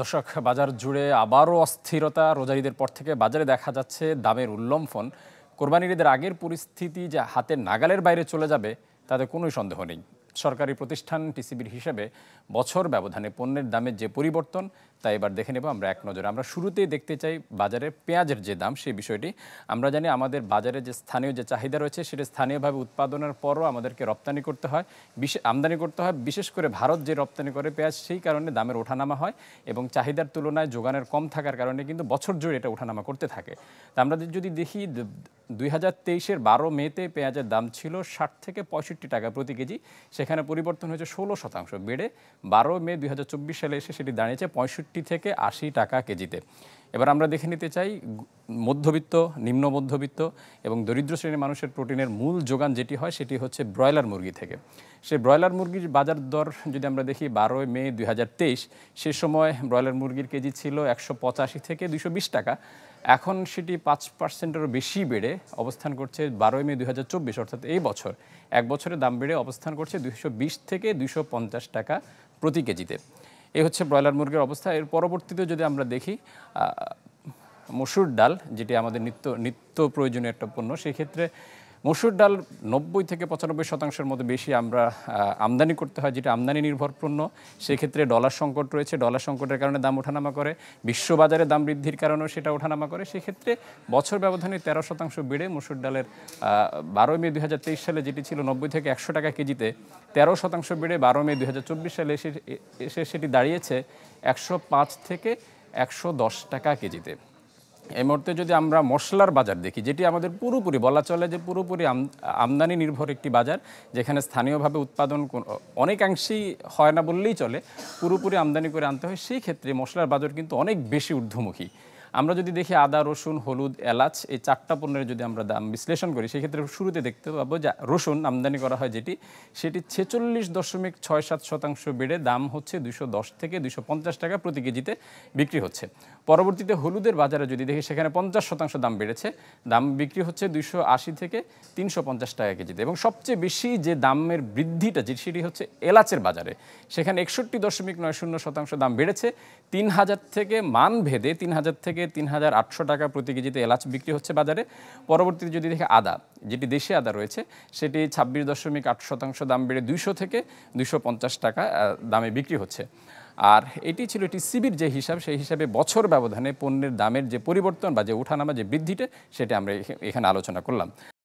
দর্শক বাজার জুড়ে আবারও অস্থিরতা রোজারিদের পর থেকে বাজারে দেখা যাচ্ছে দামের উল্লম্ফন কোরবানির ঈদের আগের পরিস্থিতি যে হাতের নাগালের বাইরে চলে যাবে তাতে কোনোই সন্দেহ নেই সরকারি প্রতিষ্ঠান টিসিবির হিসেবে বছর ব্যবধানে পণ্যের দামের যে পরিবর্তন তা এবার দেখে নেব আমরা এক নজরে আমরা শুরুতেই দেখতে চাই বাজারে পেঁয়াজের যে দাম সেই বিষয়টি আমরা জানি আমাদের বাজারে যে স্থানীয় যে চাহিদা রয়েছে সেটা স্থানীয়ভাবে উৎপাদনের পরও আমাদেরকে রপ্তানি করতে হয় বিশেষ আমদানি করতে হয় বিশেষ করে ভারত যে রপ্তানি করে পেঁয়াজ সেই কারণে দামের ওঠানামা হয় এবং চাহিদার তুলনায় যোগানের কম থাকার কারণে কিন্তু বছর জুড়ে এটা ওঠানামা করতে থাকে তা আমরা যদি দেখি দুই হাজার তেইশের বারো মেতে পেঁয়াজের দাম ছিল ষাট থেকে পঁয়ষট্টি টাকা প্রতি কেজি সেখানে পরিবর্তন হয়েছে ষোলো শতাংশ বেড়ে বারো মে দুই সালে এসে সেটি দাঁড়িয়েছে পঁয়ষট্টি থেকে আশি টাকা কেজিতে এবার আমরা দেখে নিতে চাই মধ্যবিত্ত নিম্ন মধ্যবিত্ত এবং দরিদ্র শ্রেণীর মানুষের প্রোটিনের মূল যোগান যেটি হয় সেটি হচ্ছে ব্রয়লার মুরগি থেকে সেই ব্রয়লার মুরগির বাজার দর যদি আমরা দেখি বারোই মে দুই সে সময় ব্রয়লার মুরগির কেজি ছিল একশো থেকে দুশো টাকা এখন সেটি পাঁচ পার্সেন্টেরও বেশি বেড়ে অবস্থান করছে বারোই মে দুই অর্থাৎ এই বছর এক বছরে দাম বেড়ে অবস্থান করছে দুশো থেকে দুশো টাকা প্রতি কেজিতে এই হচ্ছে ব্রয়লার মুরগির অবস্থা এর পরবর্তীতে যদি আমরা দেখি মসুর ডাল যেটি আমাদের নিত্য নিত্য প্রয়োজনীয় একটা পণ্য সেক্ষেত্রে মসুর ডাল নব্বই থেকে পঁচানব্বই শতাংশের মতো বেশি আমরা আমদানি করতে হয় যেটা আমদানি নির্ভরপূর্ণ সেক্ষেত্রে ডলার সংকট রয়েছে ডলার সংকটের কারণে দাম ওঠানামা করে বিশ্ববাজারে দাম বৃদ্ধির কারণেও সেটা ওঠানামা করে সেক্ষেত্রে বছর ব্যবধানে তেরো শতাংশ বেড়ে মসুর ডালের বারো মে দুই সালে যেটি ছিল নব্বই থেকে একশো টাকা কেজিতে তেরো শতাংশ বেড়ে বারো মে দুই সালে এসে এসে সেটি দাঁড়িয়েছে একশো পাঁচ থেকে একশো দশ টাকা কেজিতে এই মুহূর্তে যদি আমরা মশলার বাজার দেখি যেটি আমাদের পুরোপুরি বলা চলে যে পুরোপুরি আমদানি নির্ভর একটি বাজার যেখানে স্থানীয়ভাবে উৎপাদন অনেকাংশেই হয় না বললেই চলে পুরোপুরি আমদানি করে আনতে হয় সেই ক্ষেত্রে মশলার বাজার কিন্তু অনেক বেশি ঊর্ধ্বমুখী আমরা যদি দেখি আদা রসুন হলুদ এলাচ এই চারটা পণ্যের যদি আমরা দাম বিশ্লেষণ করি সেক্ষেত্রে শুরুতে দেখতে পাবো যে রসুন আমদানি করা হয় যেটি সেটি ছেচল্লিশ দশমিক ছয় সাত শতাংশ বেড়ে দাম হচ্ছে দুশো দশ থেকে দুশো পঞ্চাশ টাকা প্রতি কেজিতে বিক্রি হচ্ছে পরবর্তীতে হলুদের বাজারে যদি দেখি সেখানে পঞ্চাশ শতাংশ দাম বেড়েছে দাম বিক্রি হচ্ছে দুশো আশি থেকে তিনশো পঞ্চাশ টাকা কেজিতে এবং সবচেয়ে বেশি যে দামের বৃদ্ধিটা যে সেটি হচ্ছে এলাচের বাজারে সেখানে একষট্টি দশমিক নয় শূন্য শতাংশ দাম বেড়েছে তিন হাজার থেকে মান ভেদে তিন হাজার থেকে তিন হাজার আটশো টাকা প্রতি কেজিতে এলাচ বিক্রি হচ্ছে বাজারে পরবর্তীতে যদি দেখে আদা যেটি দেশি আদা রয়েছে সেটি ছাব্বিশ দশমিক আট শতাংশ দাম বেড়ে দুইশো থেকে দুইশো পঞ্চাশ টাকা দামে বিক্রি হচ্ছে আর এটি ছিল একটি সিবির যে হিসাব সেই হিসাবে বছর ব্যবধানে পণ্যের দামের যে পরিবর্তন বা যে উঠানামা যে বৃদ্ধিটা সেটা আমরা এখানে আলোচনা করলাম